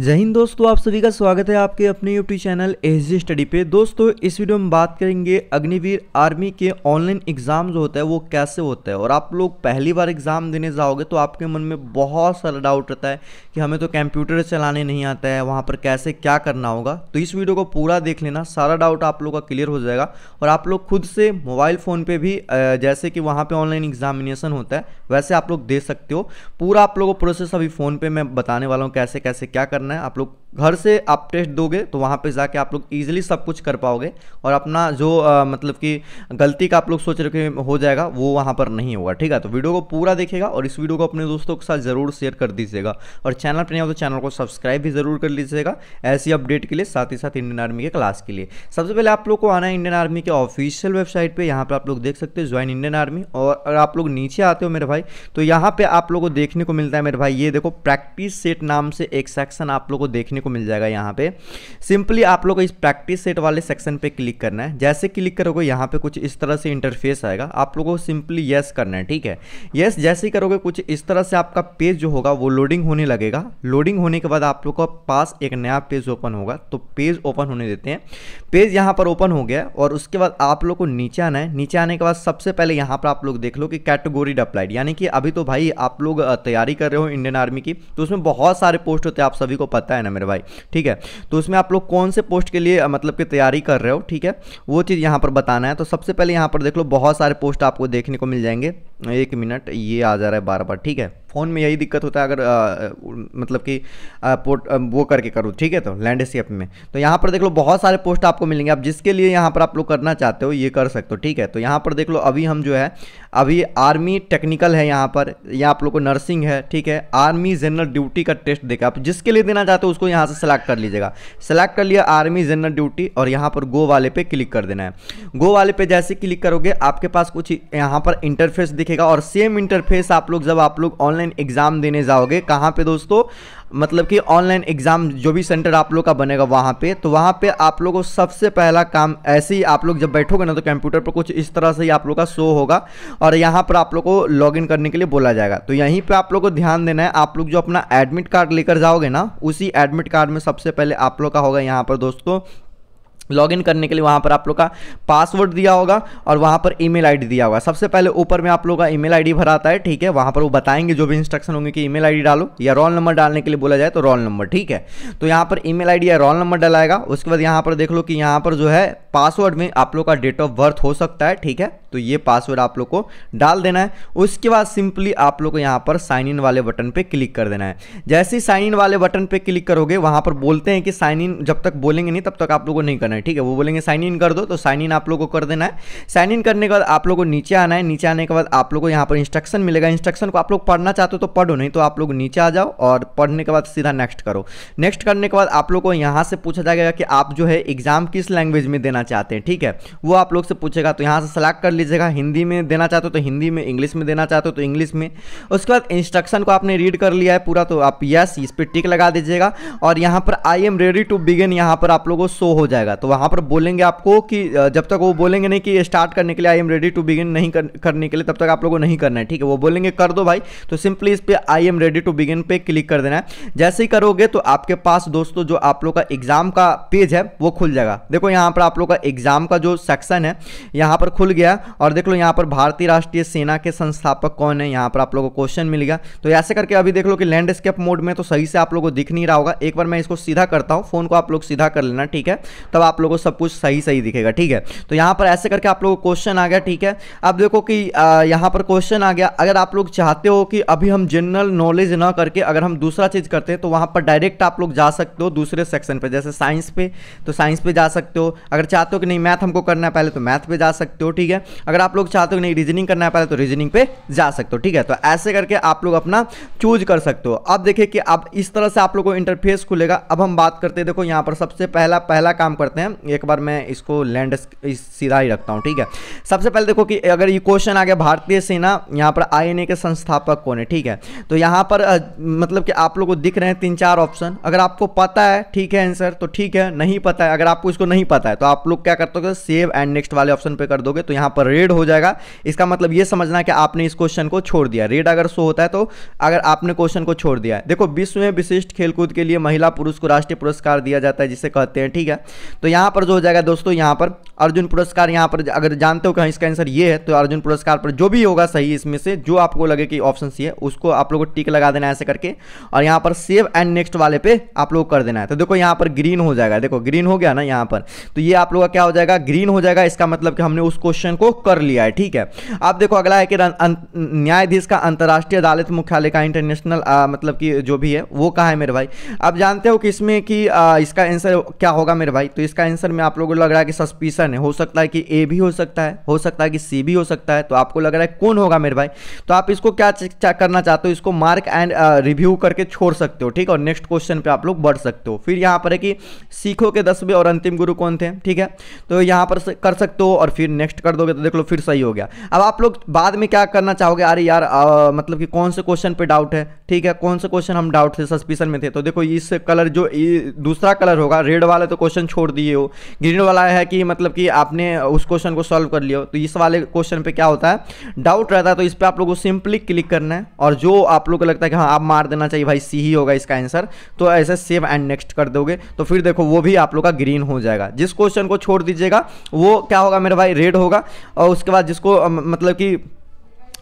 जय हिंद दोस्तों आप सभी का स्वागत है आपके अपने YouTube channel H G study पे दोस्तों इस वीडियो में बात करेंगे अग्निवीर आर्मी के ऑनलाइन एग्ज़ाम जो होता है वो कैसे होता है और आप लोग पहली बार एग्ज़ाम देने जाओगे तो आपके मन में बहुत सारा डाउट रहता है कि हमें तो कंप्यूटर चलाने नहीं आता है वहाँ पर कैसे क्या करना होगा तो इस वीडियो को पूरा देख लेना सारा डाउट आप लोग का क्लियर हो जाएगा और आप लोग खुद से मोबाइल फ़ोन पर भी जैसे कि वहाँ पर ऑनलाइन एग्जामिनेशन होता है वैसे आप लोग दे सकते हो पूरा आप लोगों को प्रोसेस अभी फ़ोन पे मैं बताने वाला हूँ कैसे कैसे क्या करना है आप लोग घर से आप टेस्ट दोगे तो वहाँ पे जाके आप लोग इजीली सब कुछ कर पाओगे और अपना जो आ, मतलब कि गलती का आप लोग सोच रहे हो जाएगा वो वहाँ पर नहीं होगा ठीक है तो वीडियो को पूरा देखेगा और इस वीडियो को अपने दोस्तों के साथ ज़रूर शेयर कर दीजिएगा और चैनल पर नहीं हो तो चैनल को सब्सक्राइब भी ज़रूर कर लीजिएगा ऐसी अपडेट के लिए साथ ही साथ इंडियन आर्मी के क्लास के लिए सबसे पहले आप लोग को आना है इंडियन आर्मी के ऑफिशियल वेबसाइट पर यहाँ पर आप लोग देख सकते हो ज्वाइन इंडियन आर्मी और अगर आप लोग नीचे आते हो मेरे भाई तो यहाँ पर आप लोग को देखने को मिलता है मेरे भाई ये देखो प्रैक्टिस सेट नाम से एक सेक्शन आप लोग को देखने को मिल जाएगा यहाँ पे सिंपली आप लोग इस प्रैक्टिस सेट वाले सेक्शन पे क्लिक करना है जैसे क्लिक करोगे यहाँ पे कुछ इस तरह से इंटरफेस आएगा आप लोगों को सिंपली येस करना है ठीक है येस जैसे करोगे कुछ इस तरह से आपका पेज जो होगा वो लोडिंग होने लगेगा लोडिंग होने के बाद आप लोग का पास एक नया पेज ओपन होगा तो पेज ओपन होने देते हैं पेज यहाँ पर ओपन हो गया और उसके बाद आप लोग को नीचे आना है नीचे आने के बाद सबसे पहले यहाँ पर आप लोग देख लो कि कैटेगोरी अप्लाइड यानी कि अभी तो भाई आप लोग तैयारी कर रहे हो इंडियन आर्मी की तो उसमें बहुत सारे पोस्ट होते हैं आप सभी को पता है ना मेरे भाई ठीक है तो उसमें आप लोग कौन से पोस्ट के लिए मतलब कि तैयारी कर रहे हो ठीक है वो चीज़ यहाँ पर बताना है तो सबसे पहले यहाँ पर देख लो बहुत सारे पोस्ट आपको देखने को मिल जाएंगे एक मिनट ये आ जा रहा है बार बार ठीक है फ़ोन में यही दिक्कत होता है अगर आ, मतलब कि पोर्ट वो करके करो ठीक है तो लैंडस्केप में तो यहाँ पर देख लो बहुत सारे पोस्ट आपको मिलेंगे आप जिसके लिए यहाँ पर आप लोग करना चाहते हो ये कर सकते हो ठीक है तो यहाँ पर देख लो अभी हम जो है अभी आर्मी टेक्निकल है यहाँ पर यहाँ आप लोग को नर्सिंग है ठीक है आर्मी जनरल ड्यूटी का टेस्ट देखा आप जिसके लिए देना चाहते हो उसको यहाँ से सेलेक्ट कर लीजिएगा सेलेक्ट कर लिया आर्मी जनरल ड्यूटी और यहाँ पर गो वाले पे क्लिक कर देना है गो वाले पे जैसे क्लिक करोगे आपके पास कुछ यहाँ पर इंटरफेस दिखे दिखेगा और सेम इंटरफेस आप लोग जब आप लोग ऑनलाइन एग्ज़ाम देने जाओगे कहाँ पे दोस्तों मतलब कि ऑनलाइन एग्ज़ाम जो भी सेंटर आप लोग का बनेगा वहाँ पे तो वहाँ पे आप लोगों को सबसे पहला काम ऐसे ही आप लोग जब बैठोगे ना तो कंप्यूटर पर कुछ इस तरह से ही आप लोग का शो होगा और यहाँ पर आप लोग को लॉगिन करने के लिए बोला जाएगा तो यहीं पर आप लोग को ध्यान देना है आप लोग जो अपना एडमिट कार्ड लेकर जाओगे ना उसी एडमिट कार्ड में सबसे पहले आप लोग का होगा यहाँ पर दोस्तों लॉगिन करने के लिए वहां पर आप लोग का पासवर्ड दिया होगा और वहां पर ईमेल आईडी दिया होगा सबसे पहले ऊपर में आप लोग का ईमेल आईडी भराता है ठीक है वहां पर वो बताएंगे जो भी इंस्ट्रक्शन होंगे कि ईमेल आईडी डालो या रोल नंबर डालने के लिए बोला जाए तो रोल नंबर ठीक है तो यहाँ पर ईमेल आईडी या रोल नंबर डलाएगा उसके बाद यहाँ पर देख लो कि यहाँ पर जो है पासवर्ड में आप लोग का डेट ऑफ बर्थ हो सकता है ठीक है तो ये पासवर्ड आप लोग को डाल देना है उसके बाद सिंपली आप लोग को यहाँ पर साइन इन वाले बटन पर क्लिक कर देना है जैसे ही साइन इन वाले बटन पर क्लिक करोगे वहाँ पर बोलते हैं कि साइन इन जब तक बोलेंगे नहीं तब तक आप लोग को नहीं करना है ठीक है वो बोलेंगे साइन इन कर दो तो साइन इन आप लोग को कर देना है साइन इन करने के बाद आप लोग को नीचे आना है नीचे आने के बाद आप लोग को यहाँ पर इंस्ट्रक्शन मिलेगा इंस्ट्रक्शन को आप लोग पढ़ना चाहते हो तो पढ़ो नहीं तो आप लोग नीचे आ जाओ और पढ़ने के बाद सीधा नेक्स्ट करो नेक्स्ट करने के बाद आप लोग को यहाँ से पूछा जाएगा कि आप जो है एग्जाम किस लैंग्वेज में देना चाहते हैं ठीक है वो आप लोग से पूछेगा तो यहाँ से सलाह कर लीजिएगा हिंदी में देना चाहते हो तो हिंदी में इंग्लिश में देना चाहते हो तो इंग्लिश में उसके बाद इंस्ट्रक्शन को आपने रीड कर लिया है पूरा तो आप यस इस पर टिक लगा दीजिएगा और यहाँ पर I am ready to begin यहाँ पर आप लोगों को शो हो जाएगा तो वहाँ पर बोलेंगे आपको कि जब तक वो बोलेंगे नहीं कि स्टार्ट करने के लिए I am ready to begin नहीं कर, करने के लिए तब तक आप लोगों को नहीं करना है ठीक है वो बोलेंगे कर दो भाई तो सिंपली इस पर I am ready to begin पे क्लिक कर देना है जैसे ही करोगे तो आपके पास दोस्तों जो आप लोग का एग्ज़ाम का पेज है वो खुल जाएगा देखो यहाँ पर आप लोग का एग्ज़ाम का जो सेक्शन है यहाँ पर खुल गया और देख लो यहाँ पर भारतीय राष्ट्रीय सेना के संस्थापक कौन है यहाँ पर आप लोग को क्वेश्चन मिल गया तो ऐसे करके अभी देख लो कि लैंडस्केप मोड में तो सही से आप लोग को दिख नहीं रहा होगा एक बार मैं इसको सीधा करता हूँ फ़ोन को आप लोग सीधा कर लेना ठीक है तब आप आप लोगों को सब कुछ सही सही दिखेगा ठीक है तो यहाँ पर ऐसे करके आप लोगों को क्वेश्चन आ गया ठीक है अब देखो कि यहाँ पर क्वेश्चन आ गया अगर आप लोग चाहते हो कि अभी हम जनरल नॉलेज ना करके अगर हम दूसरा चीज़ करते हैं तो वहाँ पर डायरेक्ट आप लोग जा सकते हो दूसरे सेक्शन पर जैसे साइंस पे तो साइंस पर जा सकते हो अगर चाहते हो कि नहीं मैथ हमको करना है पहले तो मैथ पे जा सकते हो ठीक है अगर आप लोग चाहते हो कि नहीं रीजनिंग करना है पहले तो रीजनिंग पे जा सकते हो ठीक है तो ऐसे करके आप लोग अपना चूज कर सकते हो अब देखिए कि अब इस तरह से आप लोग को इंटरफेस खुलेगा अब हम बात करते हैं देखो यहाँ पर सबसे पहला पहला काम करते हैं हैं एक बार मैं इसको लैंड सीधा ही रखता हूँ ठीक है सबसे पहले देखो कि अगर ये क्वेश्चन आ गया भारतीय सेना यहाँ पर आई के संस्थापक कौन है ठीक है तो यहाँ पर मतलब कि आप लोग को दिख रहे हैं तीन चार ऑप्शन अगर आपको पता है ठीक है आंसर तो ठीक है नहीं पता है अगर आपको इसको नहीं पता है तो आप लोग क्या करते हो सेव एंड नेक्स्ट वाले ऑप्शन पर कर दोगे तो यहाँ पर रेड हो जाएगा इसका मतलब ये समझना कि आपने इस क्वेश्चन को छोड़ दिया रेड अगर शो होता है तो अगर आपने क्वेश्चन को छोड़ दिया देखो विश्व में विशिष्ट खेलकूद के लिए महिला पुरुष को राष्ट्रीय पुरस्कार दिया जाता है जिसे कहते हैं ठीक है तो यहाँ पर जो हो जाएगा दोस्तों यहाँ पर अर्जुन पुरस्कार यहाँ पर अगर जानते हो कहीं इसका आंसर ये है तो अर्जुन पुरस्कार पर जो भी होगा सही इसमें से जो आपको लगे कि ऑप्शन सी है उसको आप लोगों को टिक लगा देना है ऐसे करके और यहाँ पर सेव एंड नेक्स्ट वाले पे आप लोग कर देना है तो देखो यहाँ पर ग्रीन हो जाएगा देखो ग्रीन हो गया ना यहाँ पर तो ये आप लोग का क्या हो जाएगा ग्रीन हो जाएगा इसका मतलब कि हमने उस क्वेश्चन को कर लिया है ठीक है आप देखो अगला है कि अं, न्यायाधीश का अंतर्राष्ट्रीय अदालत मुख्यालय का इंटरनेशनल मतलब कि जो भी है वो कहा है मेरे भाई आप जानते हो कि इसमें कि इसका आंसर क्या होगा मेरे भाई तो इसका इसका आंसर में आप लोगों को लग रहा है कि सस्पिशन है हो सकता है कि ए भी हो सकता है हो सकता है कि सी भी हो सकता है तो आपको लग रहा है कौन होगा मेरे भाई तो आप इसको क्या करना चाहते हो इसको मार्क एंड रिव्यू करके छोड़ सकते हो ठीक है और नेक्स्ट क्वेश्चन पर आप लोग बढ़ सकते हो फिर यहाँ पर है कि सीखो के दसवें और अंतिम गुरु कौन थे ठीक है तो यहाँ पर कर सकते हो और फिर नेक्स्ट कर दोगे तो देख लो फिर सही हो गया अब आप लोग बाद में क्या करना चाहोगे अरे यार मतलब कि कौन से क्वेश्चन पर डाउट है ठीक है कौन से क्वेश्चन हम डाउट थे सस्पिशन में थे तो देखो इस कलर जो दूसरा कलर होगा रेड वाले तो क्वेश्चन छोड़ दिए हो ग्रीन वाला है कि मतलब कि आपने उस क्वेश्चन को सॉल्व कर लिया हो तो इस वाले क्वेश्चन पे क्या होता है डाउट रहता है तो इस पर आप लोग को सिंपली क्लिक करना है और जो आप लोग को लगता है कि हाँ आप मार देना चाहिए भाई सी ही होगा इसका आंसर तो ऐसे सेव एंड नेक्स्ट कर दोगे तो फिर देखो वो भी आप लोग का ग्रीन हो जाएगा जिस क्वेश्चन को छोड़ दीजिएगा वो क्या होगा मेरे भाई रेड होगा और उसके बाद जिसको मतलब कि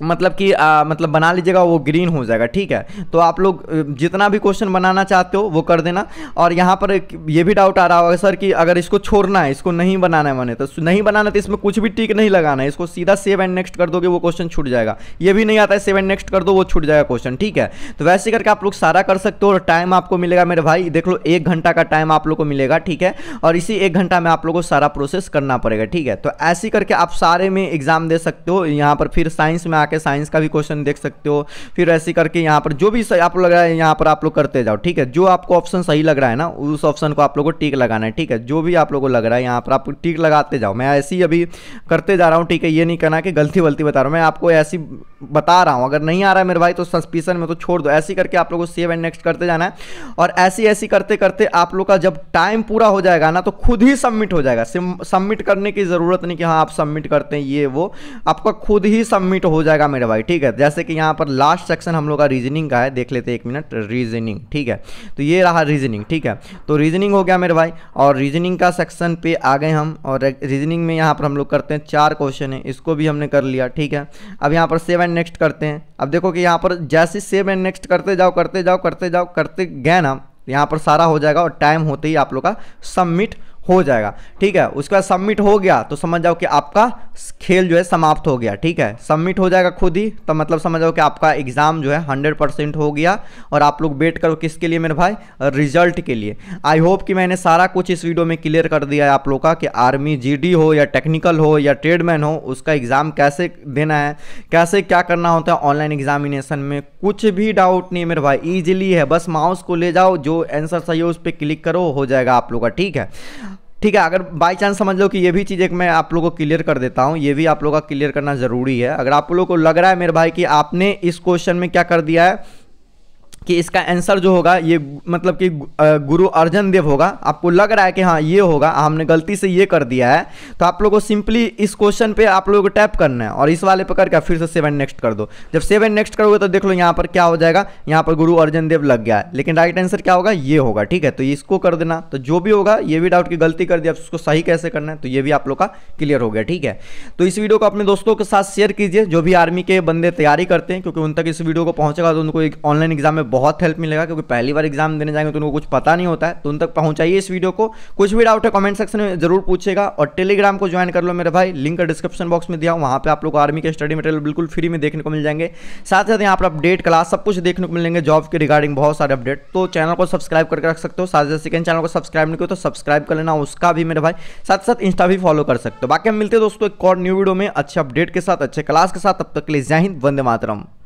मतलब कि आ, मतलब बना लीजिएगा वो ग्रीन हो जाएगा ठीक है तो आप लोग जितना भी क्वेश्चन बनाना चाहते हो वो कर देना और यहाँ पर ये भी डाउट आ रहा होगा सर कि अगर इसको छोड़ना है इसको नहीं बनाना है मैंने तो नहीं बनाना तो इसमें कुछ भी टिक नहीं लगाना है इसको सीधा सेव एंड नेक्स्ट कर दोगे वो क्वेश्चन छूट जाएगा ये भी नहीं आता है सेव एंड नेक्स्ट कर दो वो छूट जाएगा क्वेश्चन ठीक है तो वैसे करके आप लोग सारा कर सकते हो और टाइम आपको मिलेगा मेरे भाई देख लो एक घंटा का टाइम आप लोग को मिलेगा ठीक है और इसी एक घंटा में आप लोग को सारा प्रोसेस करना पड़ेगा ठीक है तो ऐसे करके आप सारे में एग्जाम दे सकते हो यहाँ पर फिर साइंस में आके साइंस का भी क्वेश्चन देख सकते हो फिर ऐसे करके यहाँ पर जो भी आप लग रहा है यहाँ पर आप लोग करते जाओ ठीक है जो आपको ऑप्शन सही लग रहा है ना उस ऑप्शन को आप लोग को टिक लगाना है ठीक है जो भी आप लोग को लग रहा है यहाँ पर आप टिक लगाते जाओ मैं ऐसे ही अभी करते जा रहा हूँ ठीक है ये नहीं करना कि गलती वलती बता रहा हूँ मैं आपको ऐसी बता रहा हूँ अगर नहीं आ रहा है मेरे भाई तो सस्पिशन में तो छोड़ दो ऐसी करके आप लोगों को सेव एंड नेक्स्ट करते जाना है और ऐसी ऐसी करते करते आप लोग का जब टाइम पूरा हो जाएगा ना तो खुद ही सबमिट हो जाएगा सबमिट करने की ज़रूरत नहीं कि हाँ आप सबमिट करते हैं ये वो आपका खुद ही सबमिट हो जाएगा जाएगा मेरा भाई ठीक है जैसे कि यहाँ पर लास्ट सेक्शन हम लोग का रीजनिंग का है देख लेते हैं एक मिनट रीजनिंग ठीक है तो ये रहा रीजनिंग ठीक है तो रीजनिंग हो गया मेरे भाई और रीजनिंग का सेक्शन पे आ गए हम और रीजनिंग में यहाँ पर हम लोग करते हैं चार क्वेश्चन है इसको भी हमने कर लिया ठीक है अब यहाँ पर सेव एंड नेक्स्ट करते हैं अब देखो कि यहाँ पर जैसे सेव एंड नेक्स्ट करते जाओ करते जाओ करते जाओ करते गए ना यहाँ पर सारा हो जाएगा और टाइम होते ही आप लोग का सबमिट हो जाएगा ठीक है उसके बाद सबमिट हो गया तो समझ जाओ कि आपका खेल जो है समाप्त हो गया ठीक है सबमिट हो जाएगा खुद ही तो मतलब समझ लो कि आपका एग्ज़ाम जो है हंड्रेड परसेंट हो गया और आप लोग वेट करो किसके लिए मेरे भाई रिजल्ट के लिए आई होप कि मैंने सारा कुछ इस वीडियो में क्लियर कर दिया है आप लोग का कि आर्मी जी हो या टेक्निकल हो या ट्रेडमैन हो उसका एग्ज़ाम कैसे देना है कैसे क्या करना होता है ऑनलाइन एग्जामिनेशन में कुछ भी डाउट नहीं मेरे भाई ईजिली है बस माउस को ले जाओ जो आंसर सही हो उस पर क्लिक करो हो जाएगा आप लोग का ठीक है ठीक है अगर बाई चांस समझ लो कि ये भी चीज़ एक मैं आप लोगों को क्लियर कर देता हूँ ये भी आप लोगों का क्लियर करना ज़रूरी है अगर आप लोगों को लग रहा है मेरे भाई कि आपने इस क्वेश्चन में क्या कर दिया है कि इसका आंसर जो होगा ये मतलब कि गुरु अर्जन देव होगा आपको लग रहा है कि हाँ ये होगा हमने गलती से ये कर दिया है तो आप लोगों को सिंपली इस क्वेश्चन पे आप लोगों को टैप करना है और इस वाले पर करके फिर से सेवन नेक्स्ट कर दो जब सेवन नेक्स्ट करोगे तो देख लो यहाँ पर क्या हो जाएगा यहाँ पर गुरु अर्जन देव लग गया है लेकिन राइट आंसर क्या होगा ये होगा ठीक है तो इसको कर देना तो जो भी होगा ये भी डाउट की गलती कर दिया उसको सही कैसे करना है तो ये भी आप लोग का क्लियर हो गया ठीक है तो इस वीडियो को अपने दोस्तों के साथ शेयर कीजिए जो भी आर्मी के बंदे तैयारी करते हैं क्योंकि उन तक इस वीडियो को पहुँचेगा तो उनको एक ऑनलाइन एग्जाम में बहुत हेल्प मिलेगा क्योंकि पहली बार एग्जाम देने जाएंगे तो उनको कुछ पता नहीं होता है तो उन तक पहुंचाइए इस वीडियो को कुछ भी डाउट है कमेंट सेक्शन में जरूर पूछेगा और टेलीग्राम को ज्वाइन कर लो मेरे भाई लिंक डिस्क्रिप्शन बॉक्स में दिया वहाँ पर आप लोग आर्मी के स्टडी मटेरियल बिल्कुल फ्री में देखने को मिल जाएंगे साथ साथ यहाँ पर अपडेट क्लास सब कुछ देखने को मिलेंगे जॉब के रिगार्डिंग बहुत सारे अपडेट तो चैनल को सब्सक्राइब करके रख सकते हो साथ साथ सेकंड चैनल को सब्सक्राइब नहीं किया तो सब्सक्राइब कर लेना उसका भी मेरे भाई साथ साथ इंस्टा भी फॉलो कर सकते हो बाकी हम मिलते हैं दोस्तों एक और न्यू वीडियो में अच्छे अपडेट के साथ अच्छे क्लास के साथ तब तक के लिए जय हिंद वंदे मातरम